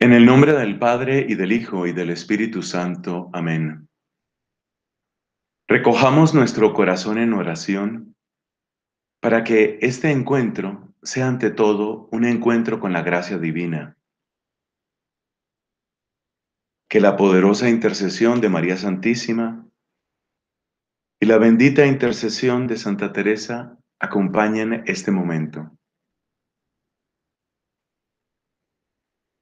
En el nombre del Padre y del Hijo y del Espíritu Santo. Amén. Recojamos nuestro corazón en oración para que este encuentro sea ante todo un encuentro con la gracia divina. Que la poderosa intercesión de María Santísima y la bendita intercesión de Santa Teresa acompañen este momento.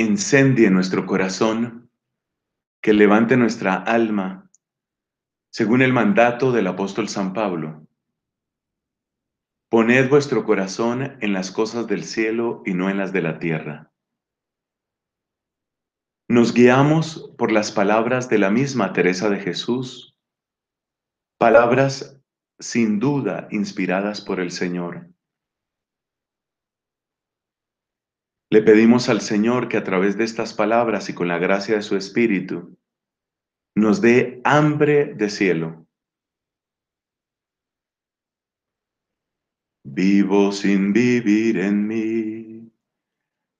Encendie nuestro corazón, que levante nuestra alma, según el mandato del apóstol San Pablo. Poned vuestro corazón en las cosas del cielo y no en las de la tierra. Nos guiamos por las palabras de la misma Teresa de Jesús, palabras sin duda inspiradas por el Señor. Le pedimos al Señor que a través de estas palabras y con la gracia de su Espíritu nos dé hambre de cielo. Vivo sin vivir en mí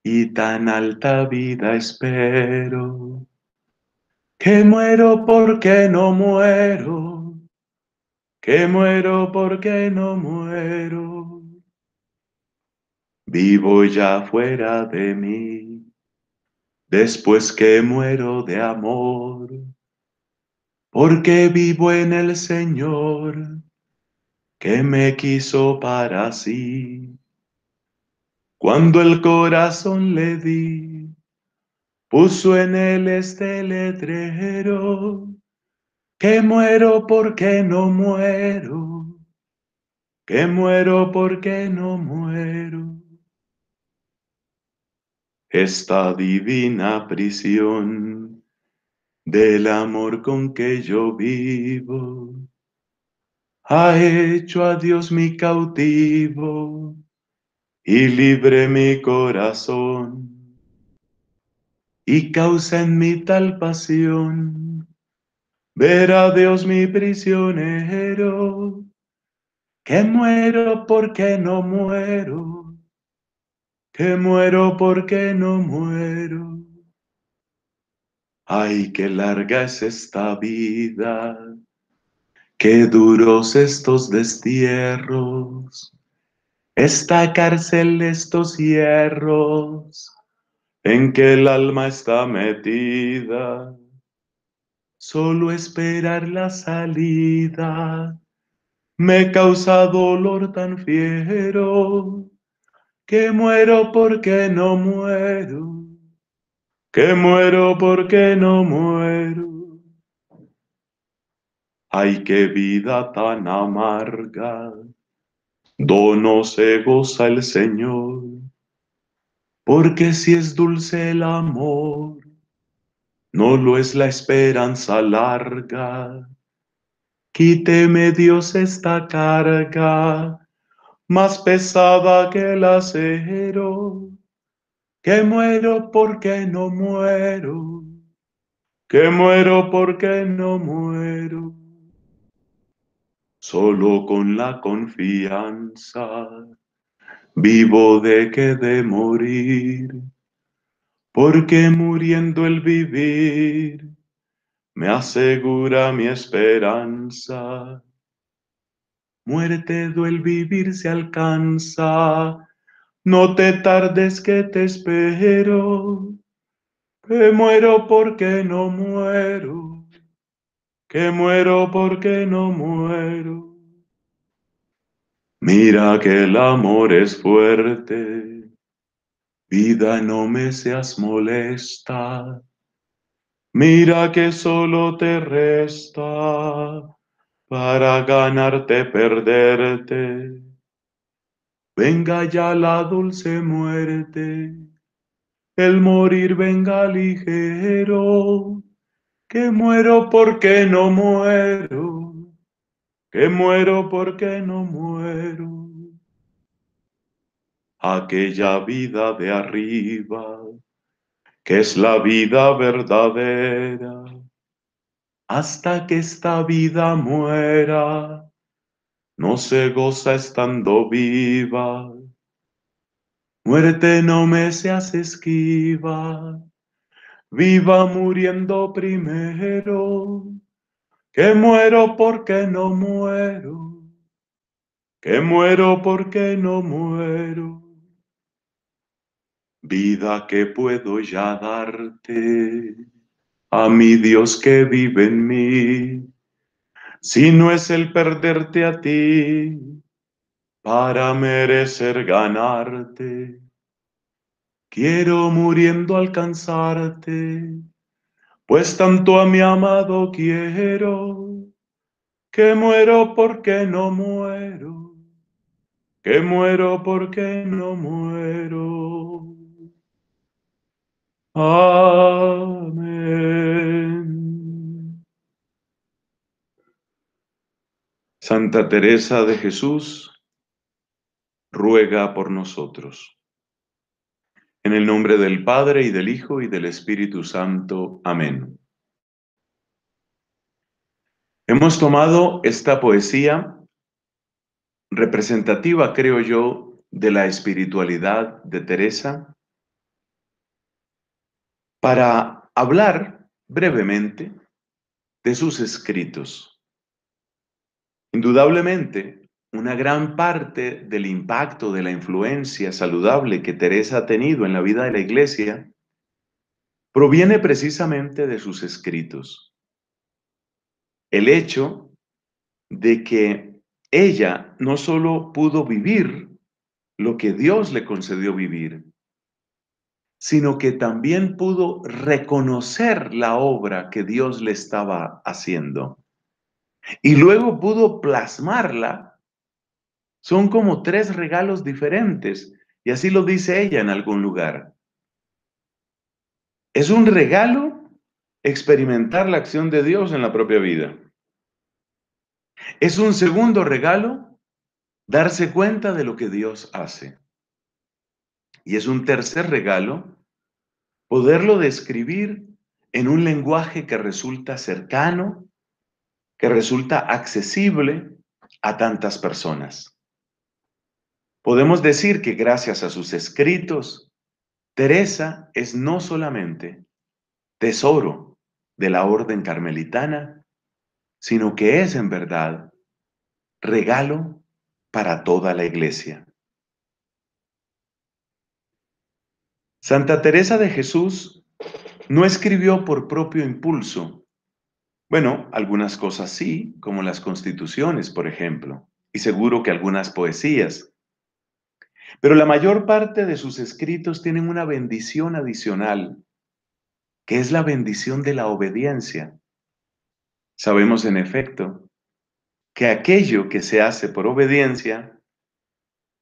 y tan alta vida espero que muero porque no muero, que muero porque no muero. Vivo ya fuera de mí, después que muero de amor, porque vivo en el Señor, que me quiso para sí. Cuando el corazón le di, puso en él este letrero, que muero porque no muero, que muero porque no muero esta divina prisión del amor con que yo vivo. Ha hecho a Dios mi cautivo y libre mi corazón y causa en mí tal pasión. Ver a Dios mi prisionero, que muero porque no muero que muero porque no muero. Ay, qué larga es esta vida, qué duros estos destierros, esta cárcel, estos hierros, en que el alma está metida. Solo esperar la salida me causa dolor tan fiero que muero porque no muero, que muero porque no muero. Ay, qué vida tan amarga, dono se goza el Señor, porque si es dulce el amor, no lo es la esperanza larga. Quíteme Dios esta carga, más pesada que el acero, que muero porque no muero, que muero porque no muero, solo con la confianza vivo de que de morir, porque muriendo el vivir me asegura mi esperanza muerte duel vivir se alcanza. No te tardes que te espero, que muero porque no muero, que muero porque no muero. Mira que el amor es fuerte, vida no me seas molesta, mira que solo te resta para ganarte perderte. Venga ya la dulce muerte, el morir venga ligero, que muero porque no muero, que muero porque no muero. Aquella vida de arriba, que es la vida verdadera hasta que esta vida muera, no se goza estando viva. Muerte no me seas esquiva, viva muriendo primero, que muero porque no muero, que muero porque no muero. Vida que puedo ya darte a mi Dios que vive en mí, si no es el perderte a ti para merecer ganarte. Quiero muriendo alcanzarte, pues tanto a mi amado quiero, que muero porque no muero, que muero porque no muero. Santa Teresa de Jesús, ruega por nosotros. En el nombre del Padre y del Hijo y del Espíritu Santo. Amén. Hemos tomado esta poesía representativa, creo yo, de la espiritualidad de Teresa para hablar brevemente de sus escritos. Indudablemente, una gran parte del impacto de la influencia saludable que Teresa ha tenido en la vida de la Iglesia proviene precisamente de sus escritos. El hecho de que ella no solo pudo vivir lo que Dios le concedió vivir, sino que también pudo reconocer la obra que Dios le estaba haciendo. Y luego pudo plasmarla. Son como tres regalos diferentes, y así lo dice ella en algún lugar. Es un regalo experimentar la acción de Dios en la propia vida. Es un segundo regalo darse cuenta de lo que Dios hace. Y es un tercer regalo poderlo describir en un lenguaje que resulta cercano, que resulta accesible a tantas personas. Podemos decir que gracias a sus escritos, Teresa es no solamente tesoro de la orden carmelitana, sino que es en verdad regalo para toda la iglesia. Santa Teresa de Jesús no escribió por propio impulso. Bueno, algunas cosas sí, como las constituciones, por ejemplo, y seguro que algunas poesías. Pero la mayor parte de sus escritos tienen una bendición adicional, que es la bendición de la obediencia. Sabemos, en efecto, que aquello que se hace por obediencia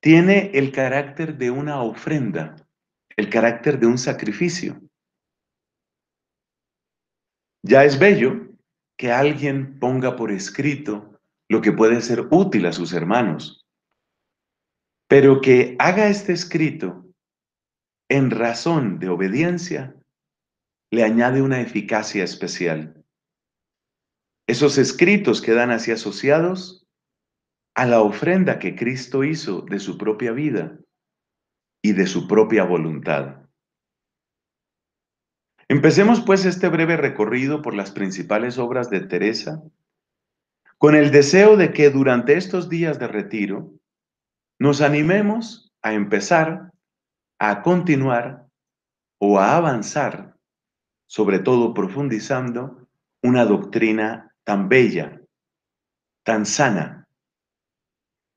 tiene el carácter de una ofrenda el carácter de un sacrificio. Ya es bello que alguien ponga por escrito lo que puede ser útil a sus hermanos, pero que haga este escrito en razón de obediencia le añade una eficacia especial. Esos escritos quedan así asociados a la ofrenda que Cristo hizo de su propia vida y de su propia voluntad. Empecemos pues este breve recorrido por las principales obras de Teresa con el deseo de que durante estos días de retiro nos animemos a empezar, a continuar o a avanzar, sobre todo profundizando una doctrina tan bella, tan sana.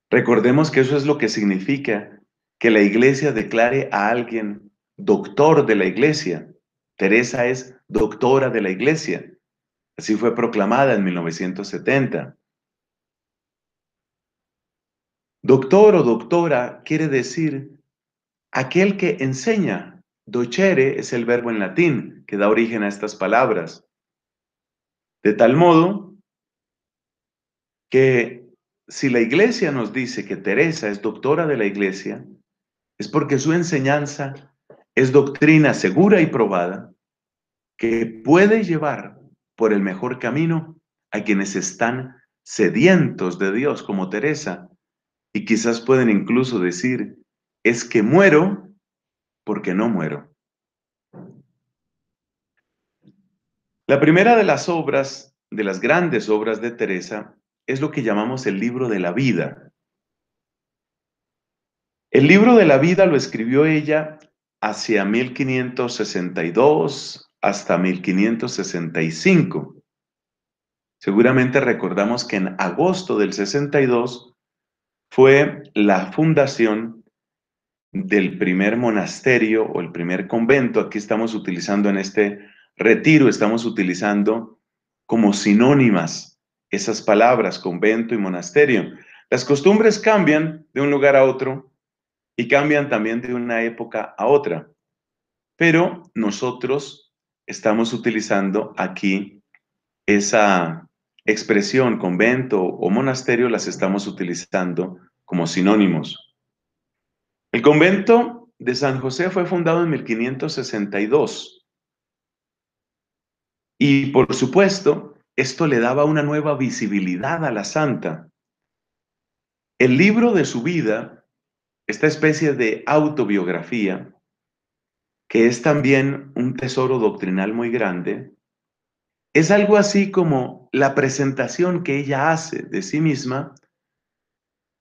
Recordemos que eso es lo que significa que la iglesia declare a alguien doctor de la iglesia. Teresa es doctora de la iglesia. Así fue proclamada en 1970. Doctor o doctora quiere decir aquel que enseña. Docere es el verbo en latín que da origen a estas palabras. De tal modo que si la iglesia nos dice que Teresa es doctora de la iglesia, es porque su enseñanza es doctrina segura y probada que puede llevar por el mejor camino a quienes están sedientos de Dios como Teresa y quizás pueden incluso decir, es que muero porque no muero. La primera de las obras, de las grandes obras de Teresa, es lo que llamamos el libro de la vida, el libro de la vida lo escribió ella hacia 1562 hasta 1565. Seguramente recordamos que en agosto del 62 fue la fundación del primer monasterio o el primer convento. Aquí estamos utilizando en este retiro, estamos utilizando como sinónimas esas palabras, convento y monasterio. Las costumbres cambian de un lugar a otro, y cambian también de una época a otra. Pero nosotros estamos utilizando aquí esa expresión, convento o monasterio, las estamos utilizando como sinónimos. El convento de San José fue fundado en 1562. Y por supuesto, esto le daba una nueva visibilidad a la santa. El libro de su vida esta especie de autobiografía, que es también un tesoro doctrinal muy grande, es algo así como la presentación que ella hace de sí misma,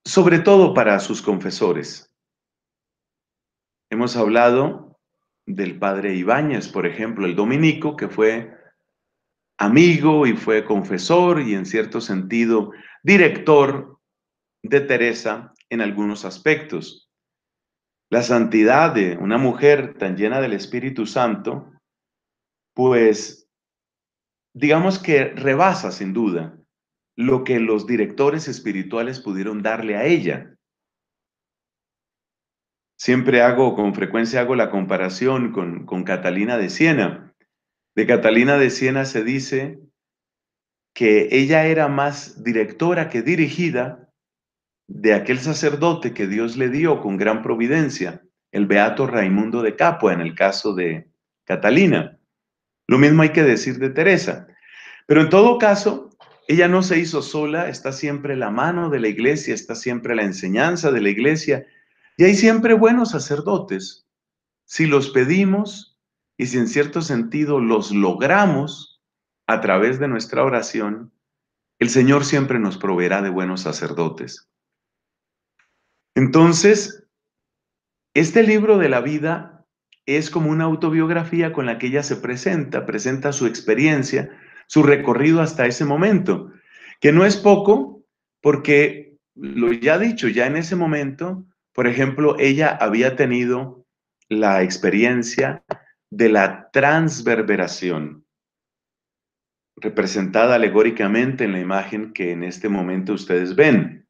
sobre todo para sus confesores. Hemos hablado del padre Ibáñez, por ejemplo, el dominico, que fue amigo y fue confesor y en cierto sentido director de Teresa en algunos aspectos. La santidad de una mujer tan llena del Espíritu Santo, pues digamos que rebasa sin duda lo que los directores espirituales pudieron darle a ella. Siempre hago, con frecuencia hago la comparación con, con Catalina de Siena. De Catalina de Siena se dice que ella era más directora que dirigida de aquel sacerdote que Dios le dio con gran providencia, el beato Raimundo de Capua, en el caso de Catalina. Lo mismo hay que decir de Teresa. Pero en todo caso, ella no se hizo sola, está siempre la mano de la iglesia, está siempre la enseñanza de la iglesia, y hay siempre buenos sacerdotes. Si los pedimos y si en cierto sentido los logramos a través de nuestra oración, el Señor siempre nos proveerá de buenos sacerdotes. Entonces, este libro de la vida es como una autobiografía con la que ella se presenta, presenta su experiencia, su recorrido hasta ese momento, que no es poco porque, lo ya dicho, ya en ese momento, por ejemplo, ella había tenido la experiencia de la transverberación, representada alegóricamente en la imagen que en este momento ustedes ven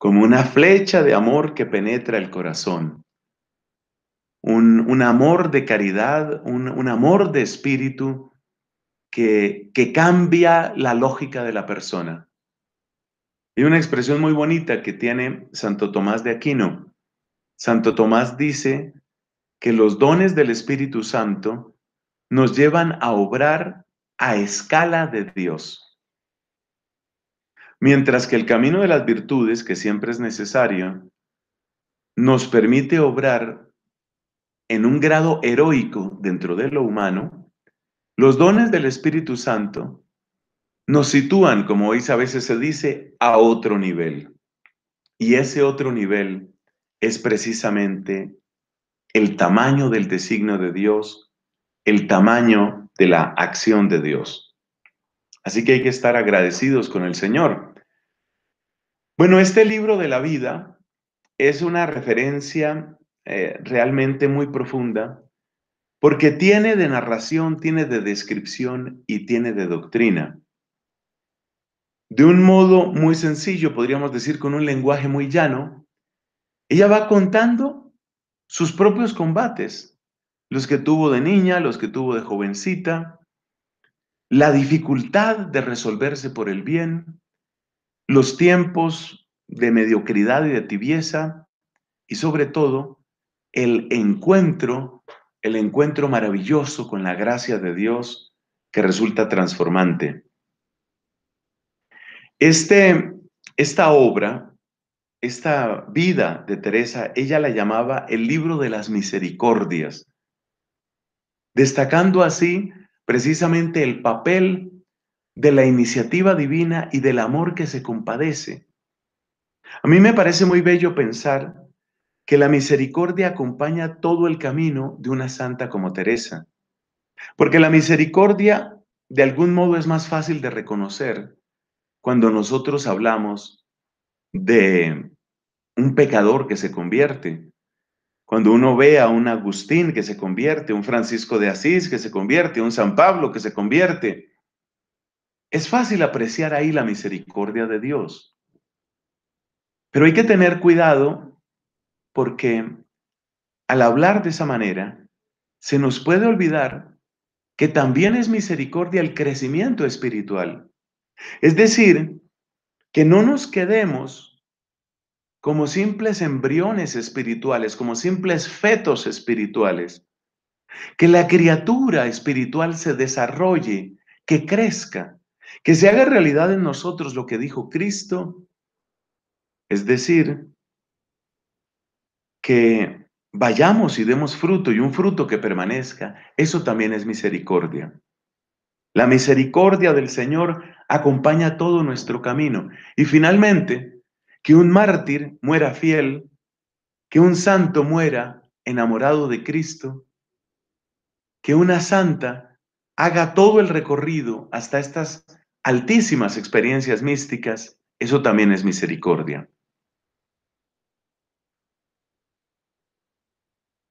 como una flecha de amor que penetra el corazón. Un, amor de caridad, un, amor de espíritu que, que cambia la lógica de la persona. Hay una expresión muy bonita que tiene Santo Tomás de Aquino. Santo Tomás dice que los dones del Espíritu Santo nos llevan a obrar a escala de Dios. Mientras que el camino de las virtudes, que siempre es necesario, nos permite obrar en un grado heroico dentro de lo humano, los dones del Espíritu Santo nos sitúan, como hoy a veces se dice, a otro nivel. Y ese otro nivel es precisamente el tamaño del designio de Dios, el tamaño de la acción de Dios. Así que hay que estar agradecidos con el Señor bueno, este libro de la vida es una referencia eh, realmente muy profunda porque tiene de narración, tiene de descripción y tiene de doctrina. De un modo muy sencillo, podríamos decir con un lenguaje muy llano, ella va contando sus propios combates, los que tuvo de niña, los que tuvo de jovencita, la dificultad de resolverse por el bien, los tiempos de mediocridad y de tibieza y sobre todo el encuentro, el encuentro maravilloso con la gracia de Dios que resulta transformante. Este, esta obra, esta vida de Teresa, ella la llamaba el libro de las misericordias, destacando así precisamente el papel de la iniciativa divina y del amor que se compadece. A mí me parece muy bello pensar que la misericordia acompaña todo el camino de una santa como Teresa, porque la misericordia de algún modo es más fácil de reconocer cuando nosotros hablamos de un pecador que se convierte, cuando uno ve a un Agustín que se convierte, un Francisco de Asís que se convierte, un San Pablo que se convierte, es fácil apreciar ahí la misericordia de Dios. Pero hay que tener cuidado porque al hablar de esa manera, se nos puede olvidar que también es misericordia el crecimiento espiritual. Es decir, que no nos quedemos como simples embriones espirituales, como simples fetos espirituales. Que la criatura espiritual se desarrolle, que crezca. Que se haga realidad en nosotros lo que dijo Cristo, es decir, que vayamos y demos fruto y un fruto que permanezca, eso también es misericordia. La misericordia del Señor acompaña todo nuestro camino. Y finalmente, que un mártir muera fiel, que un santo muera enamorado de Cristo, que una santa haga todo el recorrido hasta estas altísimas experiencias místicas, eso también es misericordia.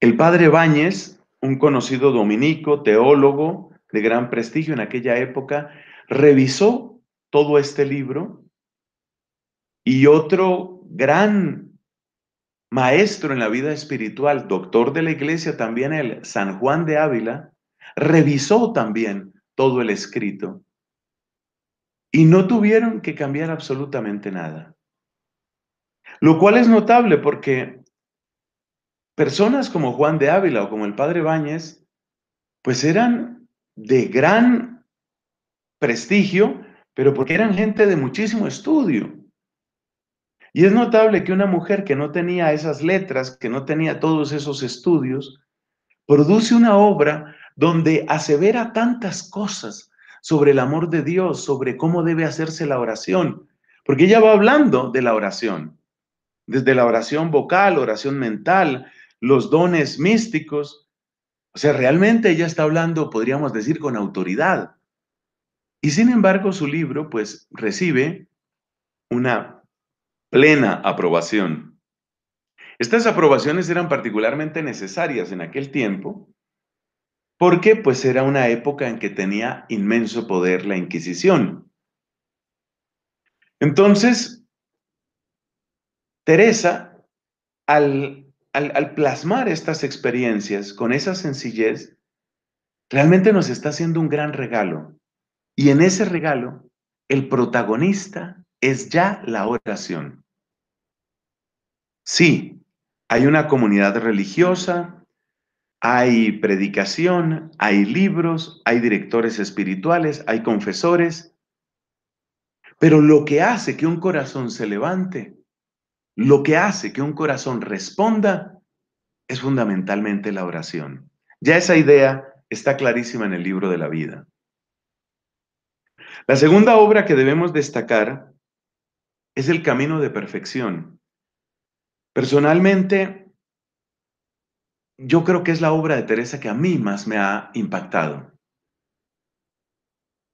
El padre Báñez, un conocido dominico, teólogo de gran prestigio en aquella época, revisó todo este libro y otro gran maestro en la vida espiritual, doctor de la iglesia también el San Juan de Ávila, revisó también todo el escrito y no tuvieron que cambiar absolutamente nada. Lo cual es notable porque personas como Juan de Ávila o como el padre Báñez, pues eran de gran prestigio, pero porque eran gente de muchísimo estudio. Y es notable que una mujer que no tenía esas letras, que no tenía todos esos estudios, produce una obra donde asevera tantas cosas sobre el amor de Dios, sobre cómo debe hacerse la oración, porque ella va hablando de la oración, desde la oración vocal, oración mental, los dones místicos. O sea, realmente ella está hablando, podríamos decir, con autoridad. Y sin embargo, su libro, pues, recibe una plena aprobación. Estas aprobaciones eran particularmente necesarias en aquel tiempo, porque pues era una época en que tenía inmenso poder la Inquisición. Entonces, Teresa, al, al plasmar estas experiencias con esa sencillez, realmente nos está haciendo un gran regalo. Y en ese regalo, el protagonista es ya la oración. Sí, hay una comunidad religiosa, hay predicación, hay libros, hay directores espirituales, hay confesores. Pero lo que hace que un corazón se levante, lo que hace que un corazón responda, es fundamentalmente la oración. Ya esa idea está clarísima en el libro de la vida. La segunda obra que debemos destacar es el camino de perfección. Personalmente, yo creo que es la obra de Teresa que a mí más me ha impactado.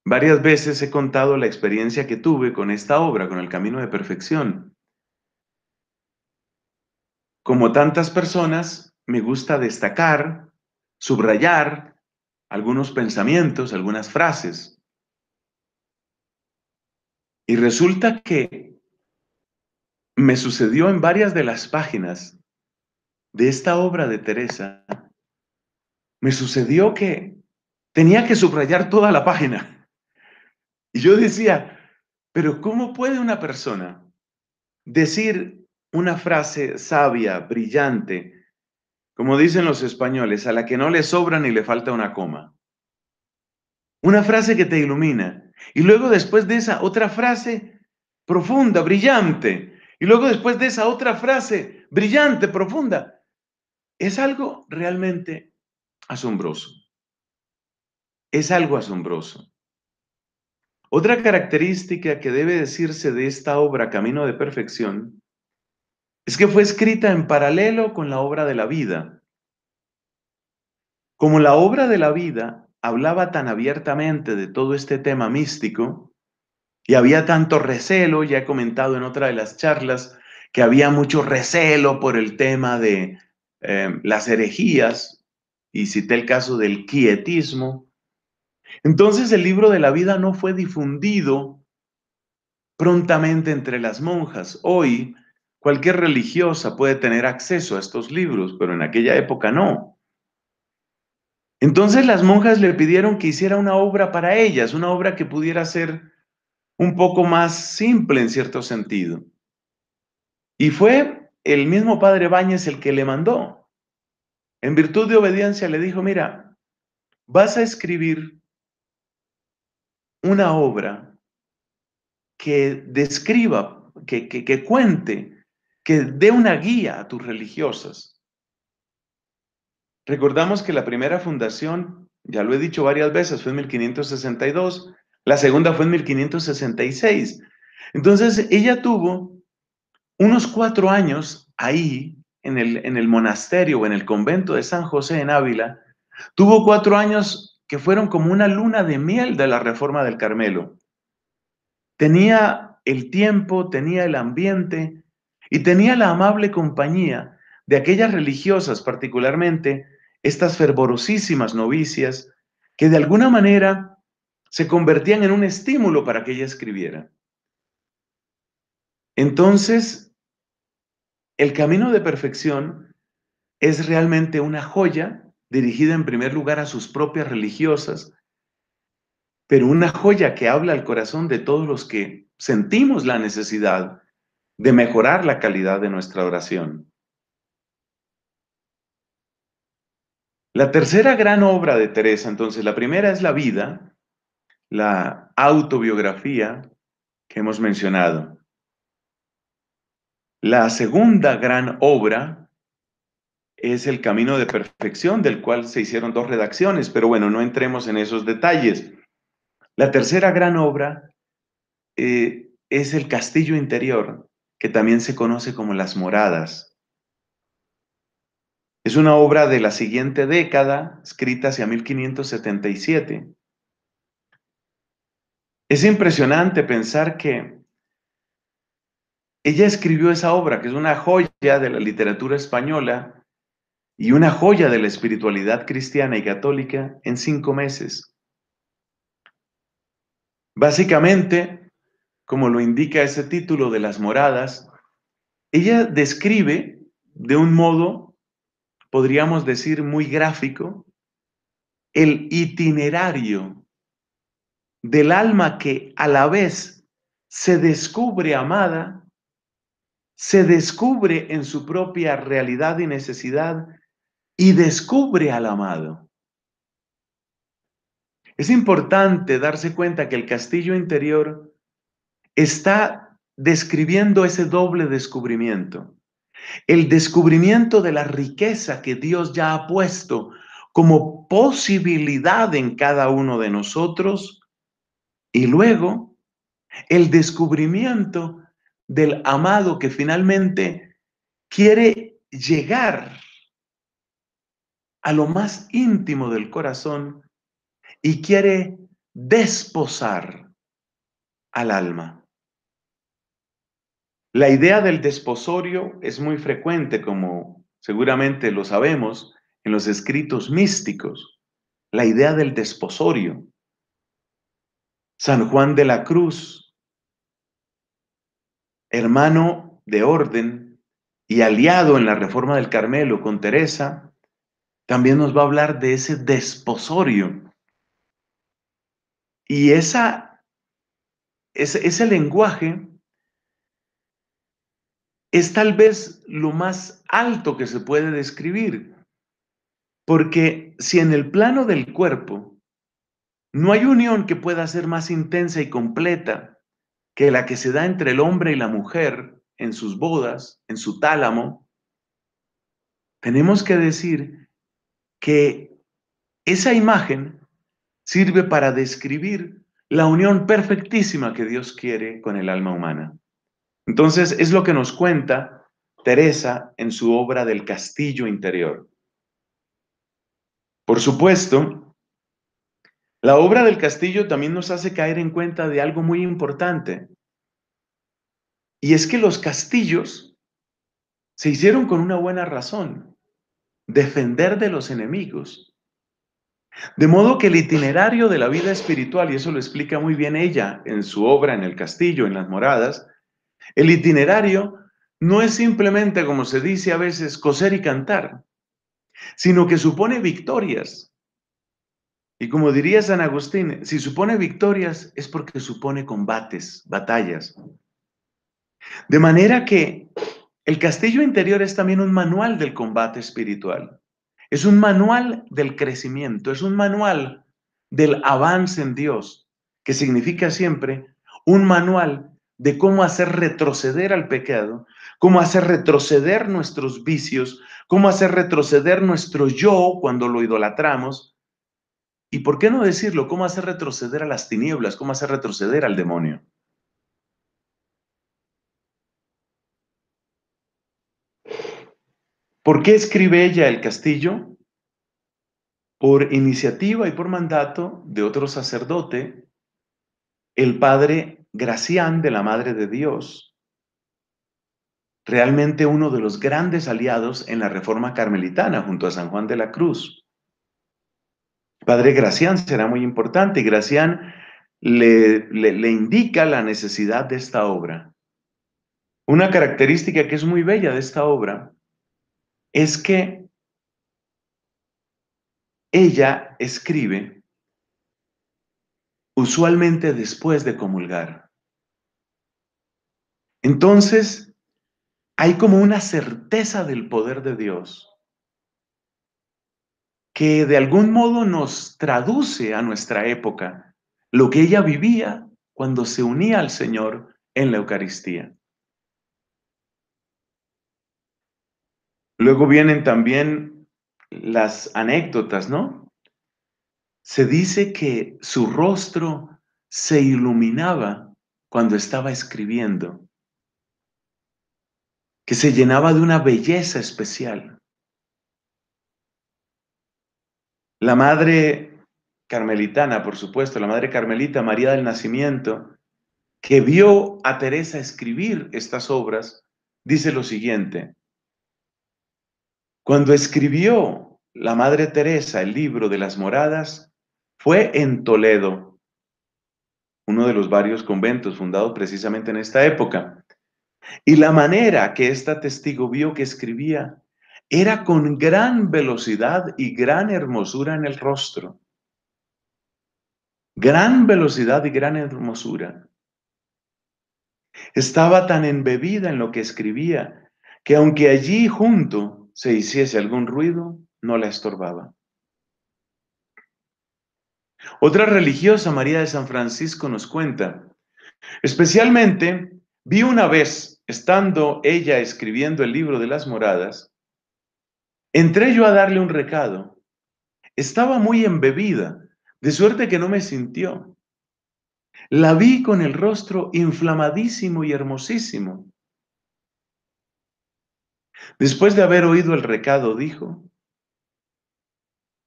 Varias veces he contado la experiencia que tuve con esta obra, con el camino de perfección. Como tantas personas, me gusta destacar, subrayar algunos pensamientos, algunas frases. Y resulta que me sucedió en varias de las páginas de esta obra de Teresa, me sucedió que tenía que subrayar toda la página. Y yo decía, pero ¿cómo puede una persona decir una frase sabia, brillante, como dicen los españoles, a la que no le sobra ni le falta una coma? Una frase que te ilumina. Y luego después de esa otra frase profunda, brillante. Y luego después de esa otra frase brillante, profunda. Es algo realmente asombroso. Es algo asombroso. Otra característica que debe decirse de esta obra Camino de Perfección es que fue escrita en paralelo con la obra de la vida. Como la obra de la vida hablaba tan abiertamente de todo este tema místico y había tanto recelo, ya he comentado en otra de las charlas, que había mucho recelo por el tema de Em, las herejías, y cité el caso del quietismo. Entonces el libro de la vida no fue difundido prontamente entre las monjas. Hoy cualquier religiosa puede tener acceso a estos libros, pero en aquella época no. Entonces las monjas le pidieron que hiciera una obra para ellas, una obra que pudiera ser un poco más simple en cierto sentido. Y fue el mismo padre Báñez el que le mandó. En virtud de obediencia le dijo, mira, vas a escribir una obra que describa, que, que, que cuente, que dé una guía a tus religiosas. Recordamos que la primera fundación, ya lo he dicho varias veces, fue en 1562, la segunda fue en 1566. Entonces ella tuvo unos cuatro años ahí, en el, en el monasterio o en el convento de San José en Ávila, tuvo cuatro años que fueron como una luna de miel de la reforma del Carmelo. Tenía el tiempo, tenía el ambiente y tenía la amable compañía de aquellas religiosas, particularmente estas fervorosísimas novicias, que de alguna manera se convertían en un estímulo para que ella escribiera. Entonces, el camino de perfección es realmente una joya dirigida en primer lugar a sus propias religiosas, pero una joya que habla al corazón de todos los que sentimos la necesidad de mejorar la calidad de nuestra oración. La tercera gran obra de Teresa, entonces, la primera es la vida, la autobiografía que hemos mencionado. La segunda gran obra es el camino de perfección, del cual se hicieron dos redacciones, pero bueno, no entremos en esos detalles. La tercera gran obra eh, es el castillo interior, que también se conoce como las moradas. Es una obra de la siguiente década, escrita hacia 1577. Es impresionante pensar que ella escribió esa obra, que es una joya de la literatura española y una joya de la espiritualidad cristiana y católica en cinco meses. Básicamente, como lo indica ese título de las moradas, ella describe de un modo, podríamos decir, muy gráfico, el itinerario del alma que a la vez se descubre amada se descubre en su propia realidad y necesidad y descubre al amado. Es importante darse cuenta que el castillo interior está describiendo ese doble descubrimiento. El descubrimiento de la riqueza que Dios ya ha puesto como posibilidad en cada uno de nosotros y luego el descubrimiento del amado que finalmente quiere llegar a lo más íntimo del corazón y quiere desposar al alma. La idea del desposorio es muy frecuente, como seguramente lo sabemos, en los escritos místicos. La idea del desposorio. San Juan de la Cruz hermano de orden y aliado en la reforma del Carmelo con Teresa, también nos va a hablar de ese desposorio. Y esa, ese, ese lenguaje es tal vez lo más alto que se puede describir, porque si en el plano del cuerpo no hay unión que pueda ser más intensa y completa que la que se da entre el hombre y la mujer en sus bodas, en su tálamo, tenemos que decir que esa imagen sirve para describir la unión perfectísima que Dios quiere con el alma humana. Entonces es lo que nos cuenta Teresa en su obra del castillo interior. Por supuesto, la obra del castillo también nos hace caer en cuenta de algo muy importante. Y es que los castillos se hicieron con una buena razón, defender de los enemigos. De modo que el itinerario de la vida espiritual, y eso lo explica muy bien ella en su obra en el castillo, en las moradas, el itinerario no es simplemente, como se dice a veces, coser y cantar, sino que supone victorias, y como diría San Agustín, si supone victorias es porque supone combates, batallas. De manera que el castillo interior es también un manual del combate espiritual, es un manual del crecimiento, es un manual del avance en Dios, que significa siempre un manual de cómo hacer retroceder al pecado, cómo hacer retroceder nuestros vicios, cómo hacer retroceder nuestro yo cuando lo idolatramos, ¿Y por qué no decirlo? ¿Cómo hacer retroceder a las tinieblas? ¿Cómo hacer retroceder al demonio? ¿Por qué escribe ella el castillo? Por iniciativa y por mandato de otro sacerdote, el padre Gracián de la Madre de Dios, realmente uno de los grandes aliados en la Reforma Carmelitana junto a San Juan de la Cruz padre Gracián será muy importante. Gracián le indica la necesidad de esta obra. Una característica que es muy bella de esta obra es que ella escribe usualmente después de comulgar. Entonces, hay como una certeza del poder de Dios que de algún modo nos traduce a nuestra época lo que ella vivía cuando se unía al Señor en la Eucaristía. Luego vienen también las anécdotas, ¿no? Se dice que su rostro se iluminaba cuando estaba escribiendo, que se llenaba de una belleza especial. La madre carmelitana, por supuesto, la madre carmelita María del Nacimiento, que vio a Teresa escribir estas obras, dice lo siguiente. Cuando escribió la Madre Teresa el libro de las moradas, fue en Toledo, uno de los varios conventos fundados precisamente en esta época. Y la manera que esta testigo vio que escribía era con gran velocidad y gran hermosura en el rostro. Gran velocidad y gran hermosura. Estaba tan embebida en lo que escribía que aunque allí junto se hiciese algún ruido, no la estorbaba. Otra religiosa, María de San Francisco, nos cuenta, especialmente vi una vez, estando ella escribiendo el libro de las moradas, Entré yo a darle un recado. Estaba muy embebida, de suerte que no me sintió. La vi con el rostro inflamadísimo y hermosísimo. Después de haber oído el recado, dijo,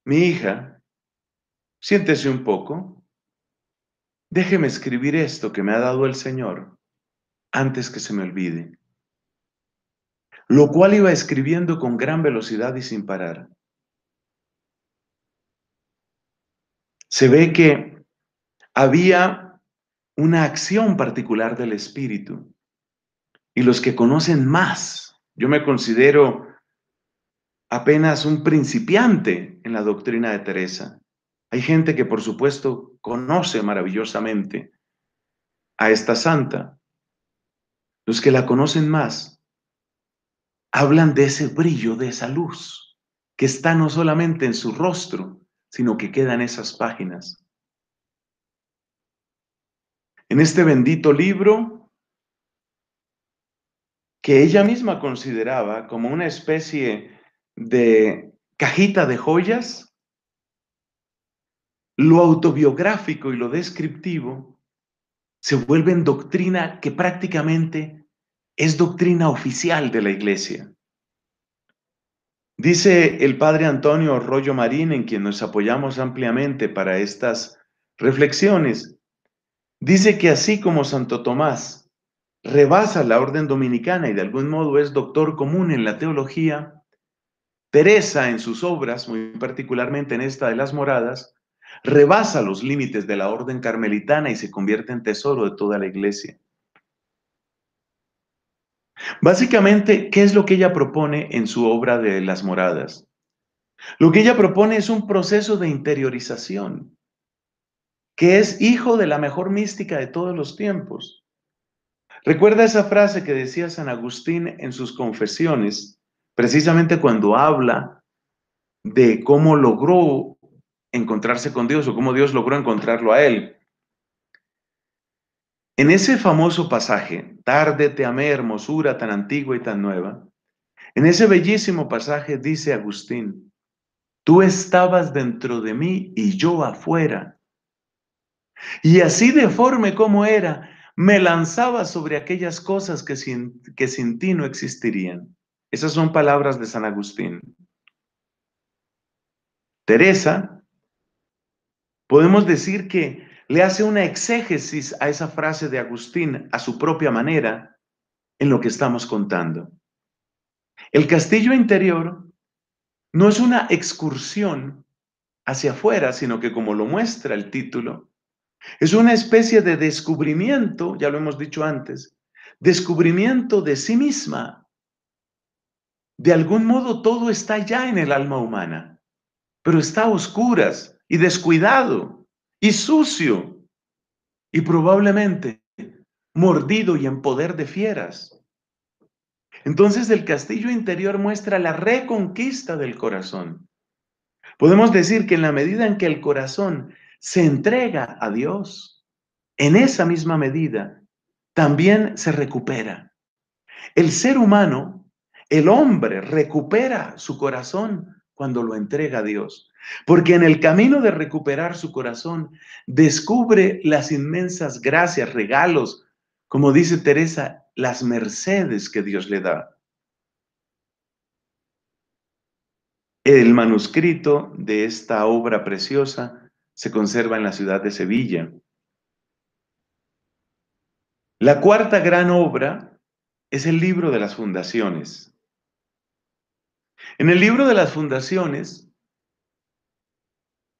mi hija, siéntese un poco, déjeme escribir esto que me ha dado el Señor antes que se me olvide lo cual iba escribiendo con gran velocidad y sin parar. Se ve que había una acción particular del Espíritu. Y los que conocen más, yo me considero apenas un principiante en la doctrina de Teresa. Hay gente que por supuesto conoce maravillosamente a esta santa. Los que la conocen más hablan de ese brillo, de esa luz, que está no solamente en su rostro, sino que queda en esas páginas. En este bendito libro, que ella misma consideraba como una especie de cajita de joyas, lo autobiográfico y lo descriptivo se vuelven doctrina que prácticamente es doctrina oficial de la iglesia. Dice el padre Antonio Rollo Marín, en quien nos apoyamos ampliamente para estas reflexiones, dice que así como Santo Tomás rebasa la orden dominicana y de algún modo es doctor común en la teología, Teresa en sus obras, muy particularmente en esta de las moradas, rebasa los límites de la orden carmelitana y se convierte en tesoro de toda la iglesia. Básicamente, ¿qué es lo que ella propone en su obra de las moradas? Lo que ella propone es un proceso de interiorización, que es hijo de la mejor mística de todos los tiempos. Recuerda esa frase que decía San Agustín en sus confesiones, precisamente cuando habla de cómo logró encontrarse con Dios o cómo Dios logró encontrarlo a él. En ese famoso pasaje, tarde te amé, hermosura tan antigua y tan nueva, en ese bellísimo pasaje dice Agustín, tú estabas dentro de mí y yo afuera. Y así deforme como era, me lanzaba sobre aquellas cosas que sin, que sin ti no existirían. Esas son palabras de San Agustín. Teresa, podemos decir que le hace una exégesis a esa frase de Agustín a su propia manera en lo que estamos contando. El castillo interior no es una excursión hacia afuera, sino que como lo muestra el título, es una especie de descubrimiento, ya lo hemos dicho antes, descubrimiento de sí misma. De algún modo todo está ya en el alma humana, pero está a oscuras y descuidado y sucio y probablemente mordido y en poder de fieras. Entonces el castillo interior muestra la reconquista del corazón. Podemos decir que en la medida en que el corazón se entrega a Dios, en esa misma medida también se recupera. El ser humano, el hombre, recupera su corazón cuando lo entrega a Dios. Porque en el camino de recuperar su corazón, descubre las inmensas gracias, regalos, como dice Teresa, las mercedes que Dios le da. El manuscrito de esta obra preciosa se conserva en la ciudad de Sevilla. La cuarta gran obra es el libro de las fundaciones. En el libro de las fundaciones,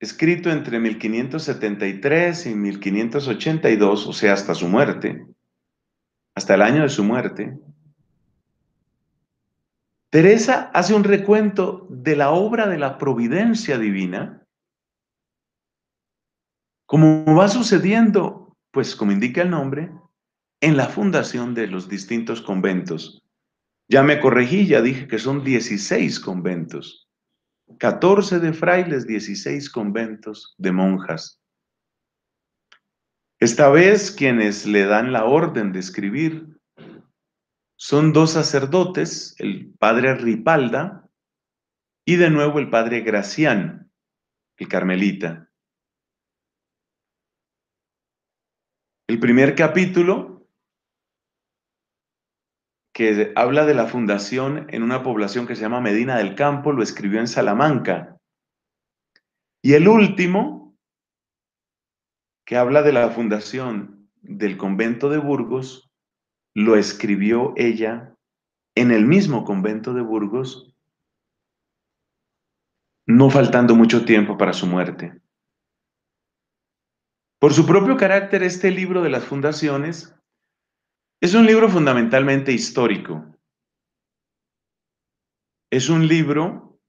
escrito entre 1573 y 1582, o sea, hasta su muerte, hasta el año de su muerte, Teresa hace un recuento de la obra de la providencia divina, como va sucediendo, pues como indica el nombre, en la fundación de los distintos conventos ya me corregí, ya dije que son 16 conventos. 14 de frailes, 16 conventos de monjas. Esta vez quienes le dan la orden de escribir son dos sacerdotes, el padre Ripalda y de nuevo el padre Gracián, el carmelita. El primer capítulo que habla de la fundación en una población que se llama Medina del Campo, lo escribió en Salamanca. Y el último, que habla de la fundación del convento de Burgos, lo escribió ella en el mismo convento de Burgos, no faltando mucho tiempo para su muerte. Por su propio carácter, este libro de las fundaciones es un libro fundamentalmente histórico. Es un libro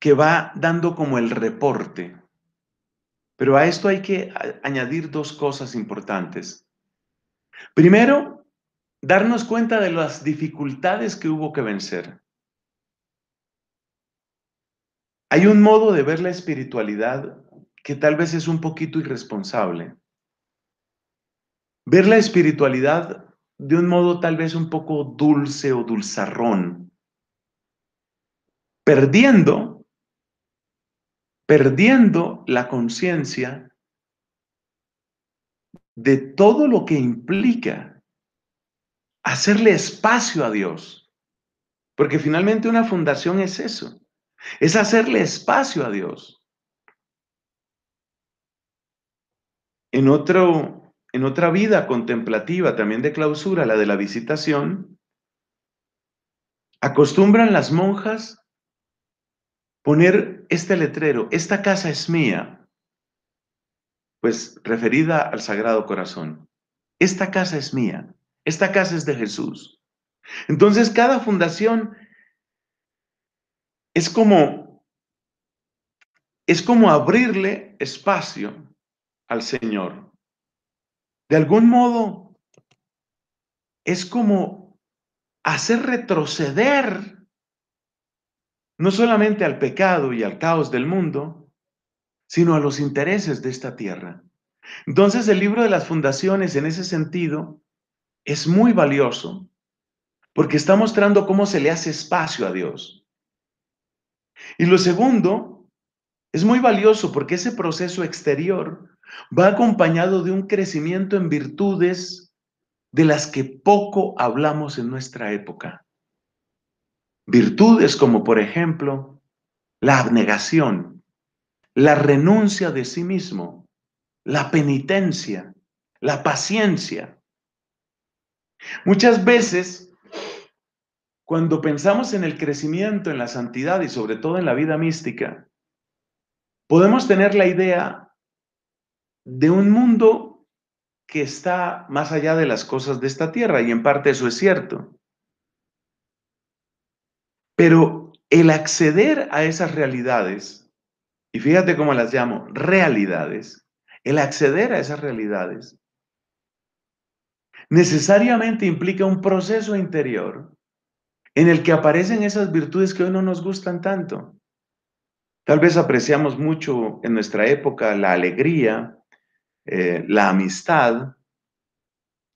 que va dando como el reporte. Pero a esto hay que añadir dos cosas importantes. Primero, darnos cuenta de las dificultades que hubo que vencer. Hay un modo de ver la espiritualidad que tal vez es un poquito irresponsable ver la espiritualidad de un modo tal vez un poco dulce o dulzarrón, perdiendo, perdiendo la conciencia de todo lo que implica hacerle espacio a Dios. Porque finalmente una fundación es eso, es hacerle espacio a Dios. En otro en otra vida contemplativa, también de clausura, la de la visitación, acostumbran las monjas poner este letrero, esta casa es mía, pues referida al Sagrado Corazón. Esta casa es mía, esta casa es de Jesús. Entonces cada fundación es como es como abrirle espacio al Señor. De algún modo, es como hacer retroceder no solamente al pecado y al caos del mundo, sino a los intereses de esta tierra. Entonces el libro de las fundaciones en ese sentido es muy valioso porque está mostrando cómo se le hace espacio a Dios. Y lo segundo, es muy valioso porque ese proceso exterior va acompañado de un crecimiento en virtudes de las que poco hablamos en nuestra época. Virtudes como, por ejemplo, la abnegación, la renuncia de sí mismo, la penitencia, la paciencia. Muchas veces, cuando pensamos en el crecimiento, en la santidad y sobre todo en la vida mística, podemos tener la idea de un mundo que está más allá de las cosas de esta tierra, y en parte eso es cierto. Pero el acceder a esas realidades, y fíjate cómo las llamo, realidades, el acceder a esas realidades necesariamente implica un proceso interior en el que aparecen esas virtudes que hoy no nos gustan tanto. Tal vez apreciamos mucho en nuestra época la alegría, eh, la amistad,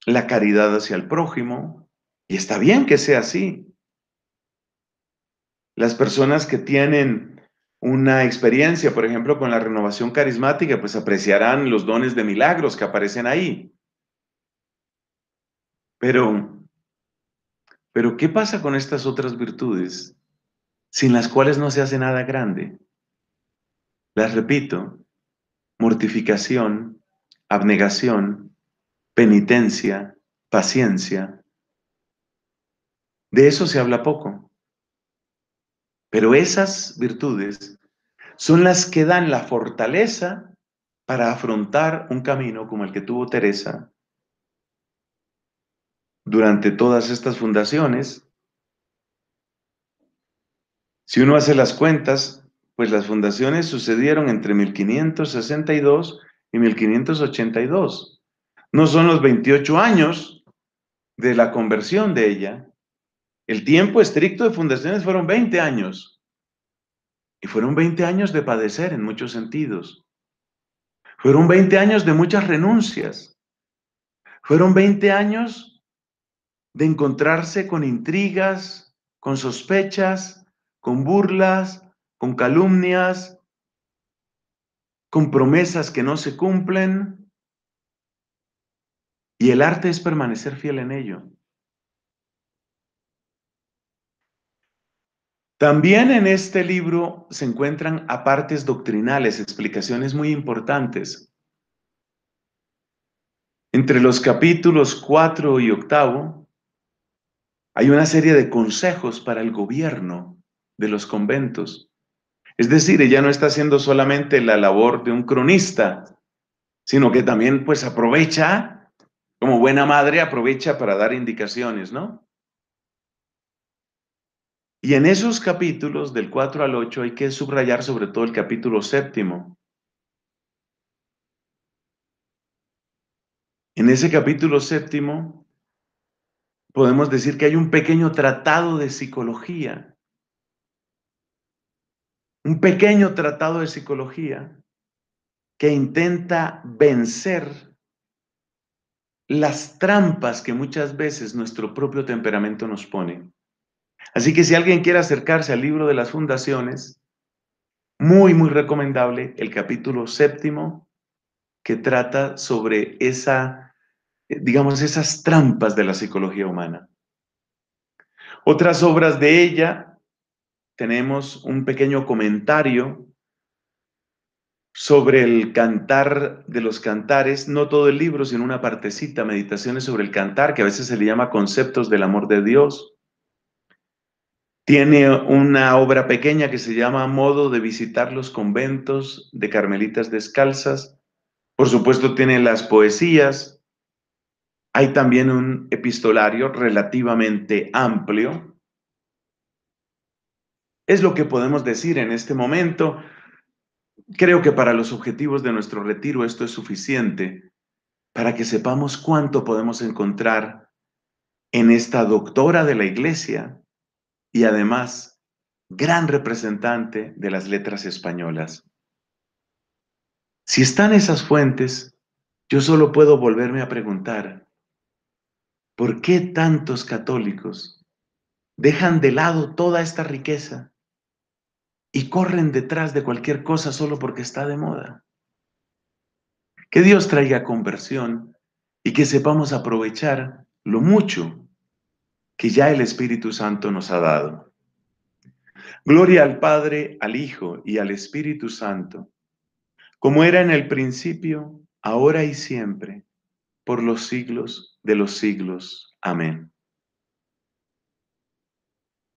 la caridad hacia el prójimo, y está bien que sea así. Las personas que tienen una experiencia, por ejemplo, con la renovación carismática, pues apreciarán los dones de milagros que aparecen ahí. Pero, pero ¿qué pasa con estas otras virtudes sin las cuales no se hace nada grande? Las repito, mortificación, abnegación, penitencia, paciencia. De eso se habla poco. Pero esas virtudes son las que dan la fortaleza para afrontar un camino como el que tuvo Teresa durante todas estas fundaciones. Si uno hace las cuentas, pues las fundaciones sucedieron entre 1562 y 1582. No son los 28 años de la conversión de ella. El tiempo estricto de fundaciones fueron 20 años. Y fueron 20 años de padecer en muchos sentidos. Fueron 20 años de muchas renuncias. Fueron 20 años de encontrarse con intrigas, con sospechas, con burlas, con calumnias, con promesas que no se cumplen. Y el arte es permanecer fiel en ello. También en este libro se encuentran apartes doctrinales, explicaciones muy importantes. Entre los capítulos 4 y octavo hay una serie de consejos para el gobierno de los conventos. Es decir, ella no está haciendo solamente la labor de un cronista, sino que también pues aprovecha, como buena madre, aprovecha para dar indicaciones, ¿no? Y en esos capítulos del 4 al 8 hay que subrayar sobre todo el capítulo séptimo. En ese capítulo séptimo podemos decir que hay un pequeño tratado de psicología un pequeño tratado de psicología que intenta vencer las trampas que muchas veces nuestro propio temperamento nos pone. Así que si alguien quiere acercarse al libro de las fundaciones, muy, muy recomendable el capítulo séptimo que trata sobre esa, eh, digamos, esas trampas de la psicología humana. Otras obras de ella tenemos un pequeño comentario sobre el cantar de los cantares, no todo el libro, sino una partecita, meditaciones sobre el cantar, que a veces se le llama conceptos del amor de Dios. Tiene una obra pequeña que se llama Modo de visitar los conventos de Carmelitas Descalzas. Por supuesto, tiene las poesías. Hay también un epistolario relativamente amplio, es lo que podemos decir en este momento. Creo que para los objetivos de nuestro retiro esto es suficiente para que sepamos cuánto podemos encontrar en esta doctora de la iglesia y además gran representante de las letras españolas. Si están esas fuentes, yo solo puedo volverme a preguntar, ¿por qué tantos católicos dejan de lado toda esta riqueza y corren detrás de cualquier cosa solo porque está de moda. Que Dios traiga conversión y que sepamos aprovechar lo mucho que ya el Espíritu Santo nos ha dado. Gloria al Padre, al Hijo y al Espíritu Santo, como era en el principio, ahora y siempre, por los siglos de los siglos. Amén.